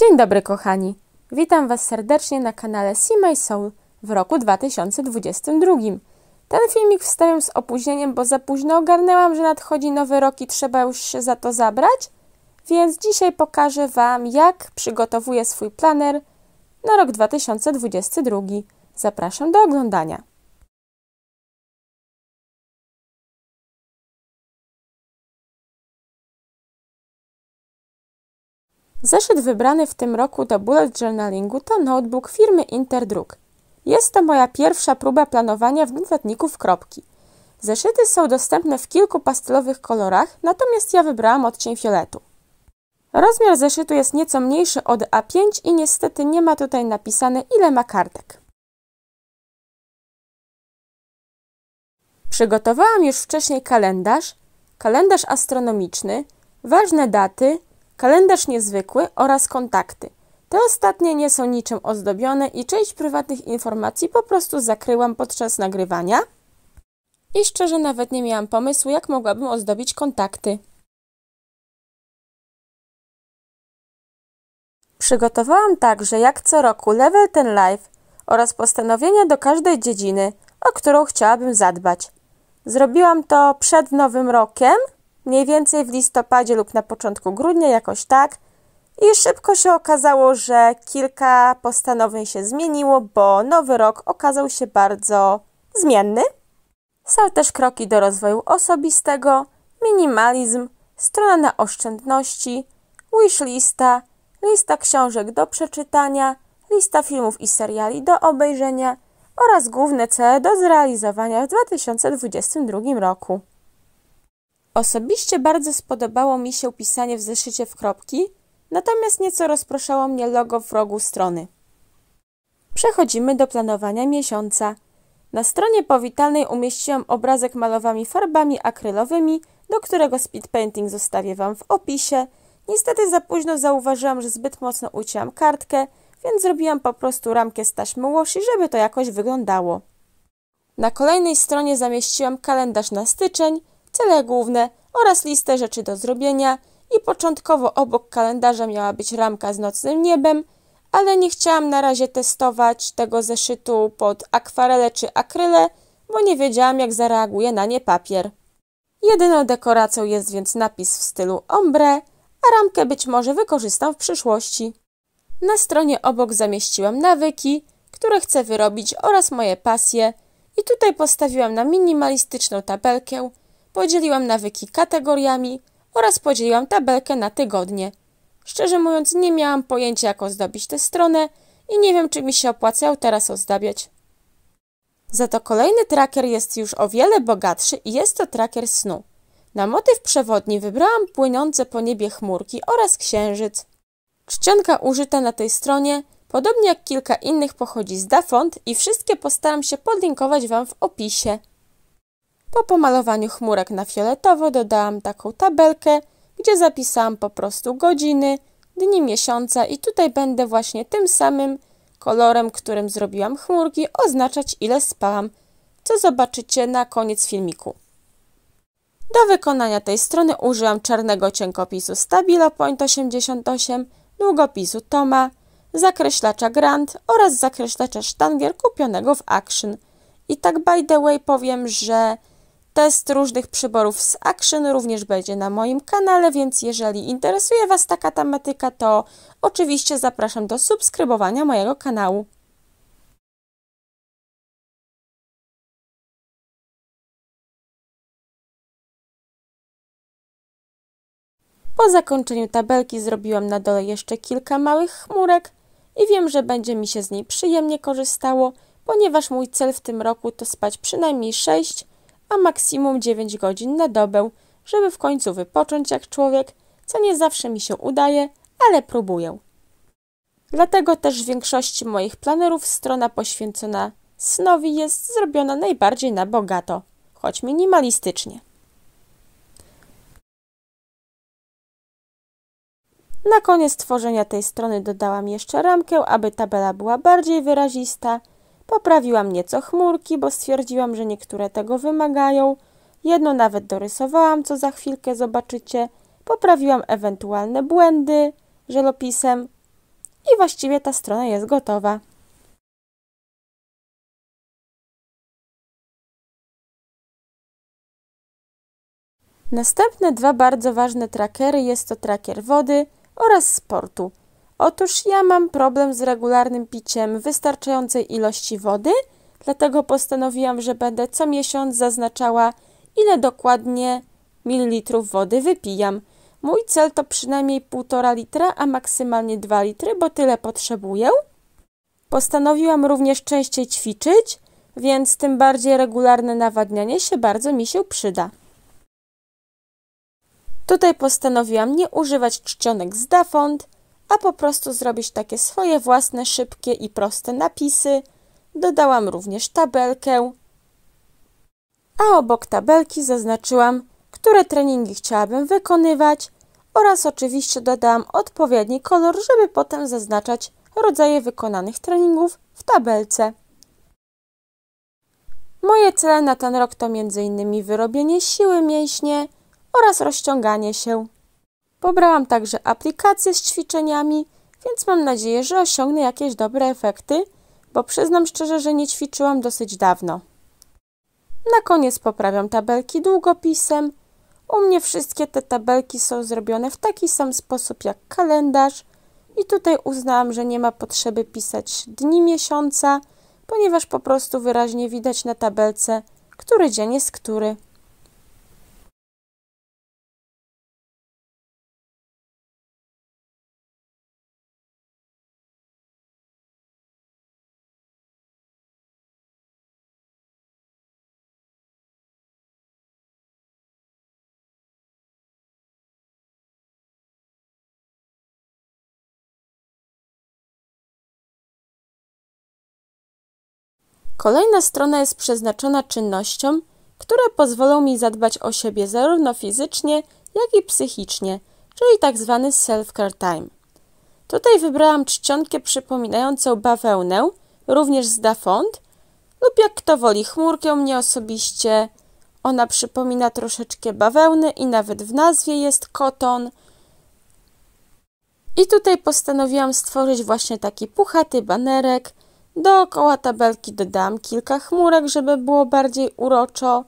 Dzień dobry, kochani. Witam Was serdecznie na kanale See My Soul w roku 2022. Ten filmik wstaję z opóźnieniem, bo za późno ogarnęłam, że nadchodzi nowy rok i trzeba już się za to zabrać. Więc dzisiaj pokażę Wam, jak przygotowuję swój planer na rok 2022. Zapraszam do oglądania. Zeszyt wybrany w tym roku do bullet journalingu to notebook firmy Interdruk. Jest to moja pierwsza próba planowania w notatniku w kropki. Zeszyty są dostępne w kilku pastelowych kolorach, natomiast ja wybrałam odcień fioletu. Rozmiar zeszytu jest nieco mniejszy od A5 i niestety nie ma tutaj napisane ile ma kartek. Przygotowałam już wcześniej kalendarz, kalendarz astronomiczny, ważne daty, kalendarz niezwykły oraz kontakty. Te ostatnie nie są niczym ozdobione i część prywatnych informacji po prostu zakryłam podczas nagrywania i szczerze nawet nie miałam pomysłu, jak mogłabym ozdobić kontakty. Przygotowałam także, jak co roku, level ten live oraz postanowienia do każdej dziedziny, o którą chciałabym zadbać. Zrobiłam to przed Nowym Rokiem mniej więcej w listopadzie lub na początku grudnia, jakoś tak. I szybko się okazało, że kilka postanowień się zmieniło, bo nowy rok okazał się bardzo zmienny. Są też kroki do rozwoju osobistego, minimalizm, strona na oszczędności, wishlista, lista książek do przeczytania, lista filmów i seriali do obejrzenia oraz główne cele do zrealizowania w 2022 roku. Osobiście bardzo spodobało mi się pisanie w zeszycie w kropki, natomiast nieco rozproszało mnie logo w rogu strony. Przechodzimy do planowania miesiąca. Na stronie powitalnej umieściłam obrazek malowami farbami akrylowymi, do którego speed painting zostawię Wam w opisie. Niestety za późno zauważyłam, że zbyt mocno ucięłam kartkę, więc zrobiłam po prostu ramkę z taśmy i żeby to jakoś wyglądało. Na kolejnej stronie zamieściłam kalendarz na styczeń, cele główne oraz listę rzeczy do zrobienia i początkowo obok kalendarza miała być ramka z nocnym niebem, ale nie chciałam na razie testować tego zeszytu pod akwarele czy akryle, bo nie wiedziałam jak zareaguje na nie papier. Jedyną dekoracją jest więc napis w stylu ombre, a ramkę być może wykorzystam w przyszłości. Na stronie obok zamieściłam nawyki, które chcę wyrobić oraz moje pasje i tutaj postawiłam na minimalistyczną tabelkę, podzieliłam nawyki kategoriami oraz podzieliłam tabelkę na tygodnie. Szczerze mówiąc, nie miałam pojęcia, jak ozdobić tę stronę i nie wiem, czy mi się opłacał teraz ozdabiać. Za to kolejny tracker jest już o wiele bogatszy i jest to tracker snu. Na motyw przewodni wybrałam płynące po niebie chmurki oraz księżyc. Czcionka użyta na tej stronie, podobnie jak kilka innych, pochodzi z Dafont i wszystkie postaram się podlinkować Wam w opisie. Po pomalowaniu chmurek na fioletowo dodałam taką tabelkę, gdzie zapisałam po prostu godziny, dni miesiąca i tutaj będę właśnie tym samym kolorem, którym zrobiłam chmurki, oznaczać ile spałam, co zobaczycie na koniec filmiku. Do wykonania tej strony użyłam czarnego cienkopisu Stabilo Point 88, długopisu Toma, zakreślacza Grand oraz zakreślacza sztangier kupionego w Action. I tak by the way powiem, że test różnych przyborów z Action również będzie na moim kanale, więc jeżeli interesuje Was taka tematyka, to oczywiście zapraszam do subskrybowania mojego kanału. Po zakończeniu tabelki zrobiłam na dole jeszcze kilka małych chmurek i wiem, że będzie mi się z niej przyjemnie korzystało, ponieważ mój cel w tym roku to spać przynajmniej 6 a maksimum 9 godzin na dobę, żeby w końcu wypocząć jak człowiek, co nie zawsze mi się udaje, ale próbuję. Dlatego też w większości moich planerów strona poświęcona snowi jest zrobiona najbardziej na bogato, choć minimalistycznie. Na koniec tworzenia tej strony dodałam jeszcze ramkę, aby tabela była bardziej wyrazista Poprawiłam nieco chmurki, bo stwierdziłam, że niektóre tego wymagają. Jedno nawet dorysowałam, co za chwilkę zobaczycie. Poprawiłam ewentualne błędy żelopisem i właściwie ta strona jest gotowa. Następne dwa bardzo ważne trackery jest to tracker wody oraz sportu. Otóż ja mam problem z regularnym piciem wystarczającej ilości wody, dlatego postanowiłam, że będę co miesiąc zaznaczała, ile dokładnie mililitrów wody wypijam. Mój cel to przynajmniej 1,5 litra, a maksymalnie 2 litry, bo tyle potrzebuję. Postanowiłam również częściej ćwiczyć, więc tym bardziej regularne nawadnianie się bardzo mi się przyda. Tutaj postanowiłam nie używać czcionek z Dafont, a po prostu zrobić takie swoje własne, szybkie i proste napisy. Dodałam również tabelkę, a obok tabelki zaznaczyłam, które treningi chciałabym wykonywać oraz oczywiście dodałam odpowiedni kolor, żeby potem zaznaczać rodzaje wykonanych treningów w tabelce. Moje cele na ten rok to m.in. wyrobienie siły mięśnie oraz rozciąganie się. Pobrałam także aplikację z ćwiczeniami, więc mam nadzieję, że osiągnę jakieś dobre efekty, bo przyznam szczerze, że nie ćwiczyłam dosyć dawno. Na koniec poprawiam tabelki długopisem. U mnie wszystkie te tabelki są zrobione w taki sam sposób jak kalendarz i tutaj uznałam, że nie ma potrzeby pisać dni miesiąca, ponieważ po prostu wyraźnie widać na tabelce, który dzień jest który. Kolejna strona jest przeznaczona czynnościom, które pozwolą mi zadbać o siebie zarówno fizycznie, jak i psychicznie, czyli tak zwany self-care time. Tutaj wybrałam czcionkę przypominającą bawełnę, również z Dafont, lub jak kto woli chmurkę, mnie osobiście ona przypomina troszeczkę bawełny i nawet w nazwie jest koton. I tutaj postanowiłam stworzyć właśnie taki puchaty banerek, Dookoła tabelki dodam kilka chmurek, żeby było bardziej uroczo.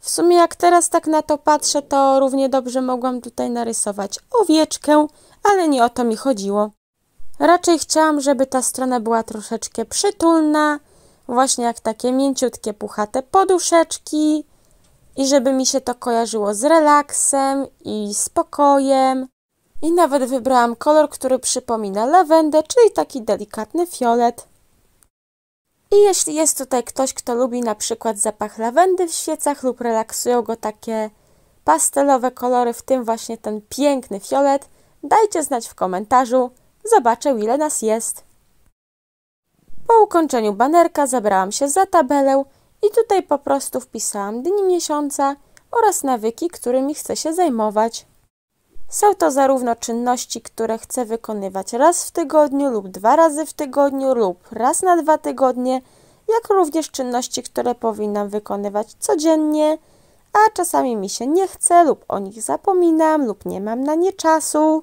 W sumie jak teraz tak na to patrzę, to równie dobrze mogłam tutaj narysować owieczkę, ale nie o to mi chodziło. Raczej chciałam, żeby ta strona była troszeczkę przytulna, właśnie jak takie mięciutkie, puchate poduszeczki i żeby mi się to kojarzyło z relaksem i spokojem. I nawet wybrałam kolor, który przypomina lawendę, czyli taki delikatny fiolet. I jeśli jest tutaj ktoś, kto lubi na przykład zapach lawendy w świecach lub relaksują go takie pastelowe kolory, w tym właśnie ten piękny fiolet, dajcie znać w komentarzu. Zobaczę, ile nas jest. Po ukończeniu banerka zabrałam się za tabelę i tutaj po prostu wpisałam dni miesiąca oraz nawyki, którymi chcę się zajmować. Są to zarówno czynności, które chcę wykonywać raz w tygodniu lub dwa razy w tygodniu lub raz na dwa tygodnie, jak również czynności, które powinnam wykonywać codziennie, a czasami mi się nie chce lub o nich zapominam lub nie mam na nie czasu.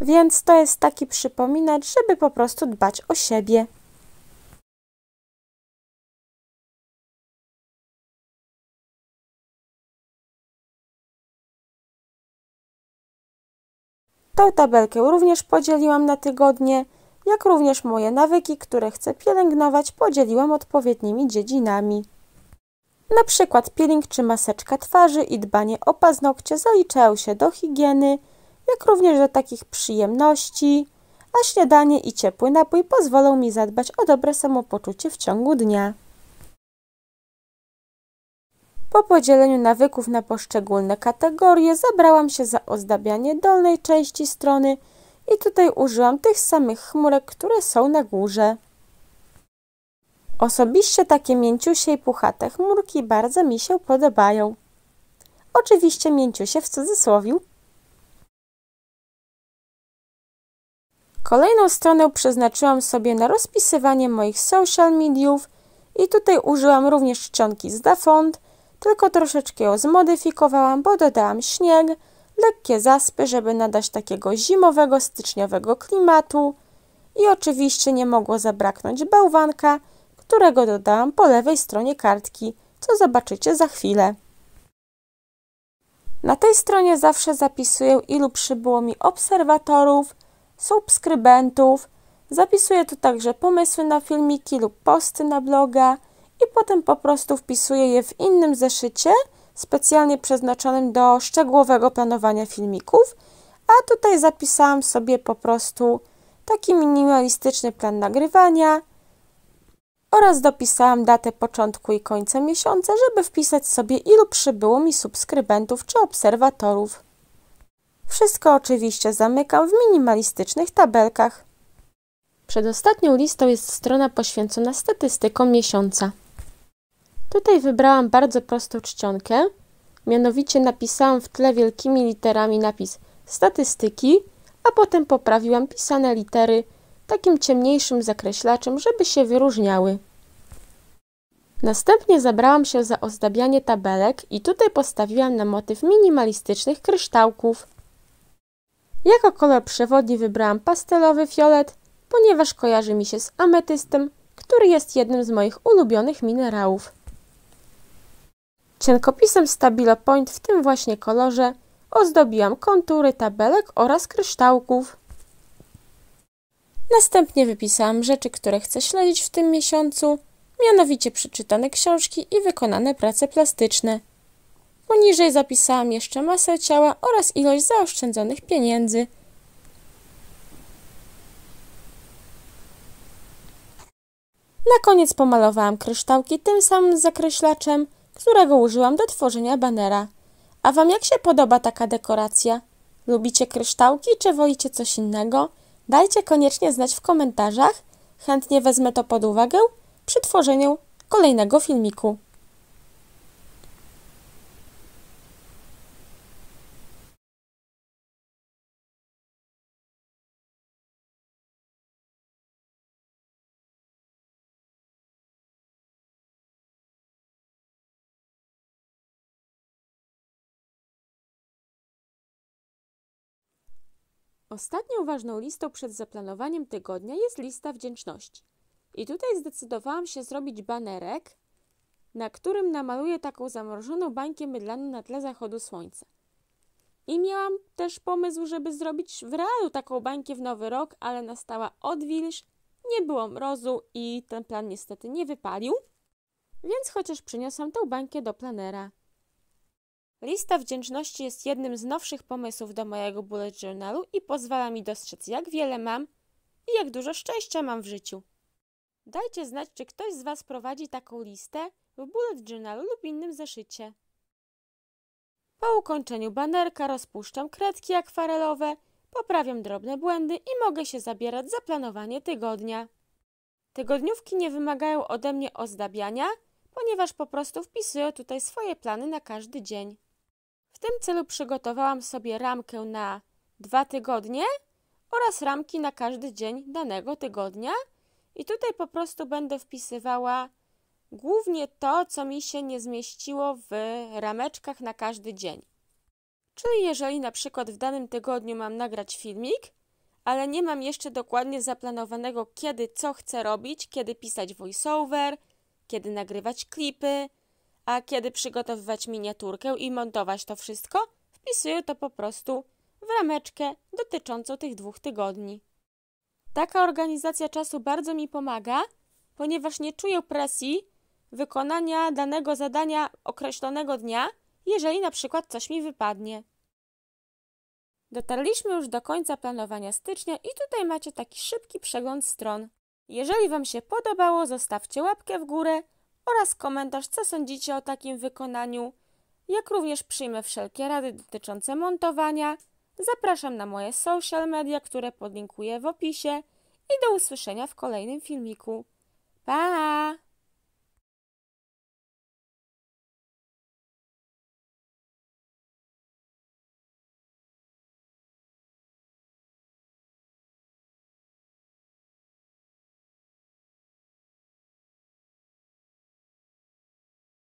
Więc to jest taki przypominać, żeby po prostu dbać o siebie. Tą tabelkę również podzieliłam na tygodnie, jak również moje nawyki, które chcę pielęgnować, podzieliłam odpowiednimi dziedzinami. Na przykład peeling czy maseczka twarzy i dbanie o paznokcie zaliczają się do higieny, jak również do takich przyjemności, a śniadanie i ciepły napój pozwolą mi zadbać o dobre samopoczucie w ciągu dnia. Po podzieleniu nawyków na poszczególne kategorie zabrałam się za ozdabianie dolnej części strony i tutaj użyłam tych samych chmurek, które są na górze. Osobiście takie mięciusie i puchate chmurki bardzo mi się podobają. Oczywiście mięciusie w cudzysłowiu. Kolejną stronę przeznaczyłam sobie na rozpisywanie moich social mediów i tutaj użyłam również czcionki z Dafont, tylko troszeczkę ją zmodyfikowałam, bo dodałam śnieg, lekkie zaspy, żeby nadać takiego zimowego, styczniowego klimatu. I oczywiście nie mogło zabraknąć bałwanka, którego dodałam po lewej stronie kartki, co zobaczycie za chwilę. Na tej stronie zawsze zapisuję, ilu przybyło mi obserwatorów, subskrybentów. Zapisuję tu także pomysły na filmiki lub posty na bloga, i potem po prostu wpisuję je w innym zeszycie, specjalnie przeznaczonym do szczegółowego planowania filmików, a tutaj zapisałam sobie po prostu taki minimalistyczny plan nagrywania oraz dopisałam datę początku i końca miesiąca, żeby wpisać sobie ilu przybyło mi subskrybentów czy obserwatorów. Wszystko oczywiście zamykam w minimalistycznych tabelkach. Przedostatnią listą jest strona poświęcona statystykom miesiąca. Tutaj wybrałam bardzo prostą czcionkę, mianowicie napisałam w tle wielkimi literami napis statystyki, a potem poprawiłam pisane litery takim ciemniejszym zakreślaczem, żeby się wyróżniały. Następnie zabrałam się za ozdabianie tabelek i tutaj postawiłam na motyw minimalistycznych kryształków. Jako kolor przewodni wybrałam pastelowy fiolet, ponieważ kojarzy mi się z ametystem, który jest jednym z moich ulubionych minerałów. Cienkopisem Stabilo Point w tym właśnie kolorze ozdobiłam kontury tabelek oraz kryształków. Następnie wypisałam rzeczy, które chcę śledzić w tym miesiącu, mianowicie przeczytane książki i wykonane prace plastyczne. Poniżej zapisałam jeszcze masę ciała oraz ilość zaoszczędzonych pieniędzy. Na koniec pomalowałam kryształki tym samym zakreślaczem, którego użyłam do tworzenia banera. A Wam jak się podoba taka dekoracja? Lubicie kryształki czy wolicie coś innego? Dajcie koniecznie znać w komentarzach. Chętnie wezmę to pod uwagę przy tworzeniu kolejnego filmiku. Ostatnią ważną listą przed zaplanowaniem tygodnia jest lista wdzięczności. I tutaj zdecydowałam się zrobić banerek, na którym namaluję taką zamrożoną bańkę mydlaną na tle zachodu słońca. I miałam też pomysł, żeby zrobić w realu taką bańkę w nowy rok, ale nastała odwilż, nie było mrozu i ten plan niestety nie wypalił. Więc chociaż przyniosłam tę bańkę do planera. Lista wdzięczności jest jednym z nowszych pomysłów do mojego bullet journalu i pozwala mi dostrzec, jak wiele mam i jak dużo szczęścia mam w życiu. Dajcie znać, czy ktoś z Was prowadzi taką listę w bullet journalu lub innym zeszycie. Po ukończeniu banerka rozpuszczam kredki akwarelowe, poprawiam drobne błędy i mogę się zabierać za planowanie tygodnia. Tygodniówki nie wymagają ode mnie ozdabiania, ponieważ po prostu wpisuję tutaj swoje plany na każdy dzień. W tym celu przygotowałam sobie ramkę na dwa tygodnie oraz ramki na każdy dzień danego tygodnia. I tutaj po prostu będę wpisywała głównie to, co mi się nie zmieściło w rameczkach na każdy dzień. Czyli jeżeli na przykład w danym tygodniu mam nagrać filmik, ale nie mam jeszcze dokładnie zaplanowanego, kiedy co chcę robić, kiedy pisać voiceover, kiedy nagrywać klipy, a kiedy przygotowywać miniaturkę i montować to wszystko, wpisuję to po prostu w rameczkę dotyczącą tych dwóch tygodni. Taka organizacja czasu bardzo mi pomaga, ponieważ nie czuję presji wykonania danego zadania określonego dnia, jeżeli na przykład coś mi wypadnie. Dotarliśmy już do końca planowania stycznia i tutaj macie taki szybki przegląd stron. Jeżeli Wam się podobało, zostawcie łapkę w górę, oraz komentarz, co sądzicie o takim wykonaniu. Jak również przyjmę wszelkie rady dotyczące montowania. Zapraszam na moje social media, które podlinkuję w opisie i do usłyszenia w kolejnym filmiku. Pa!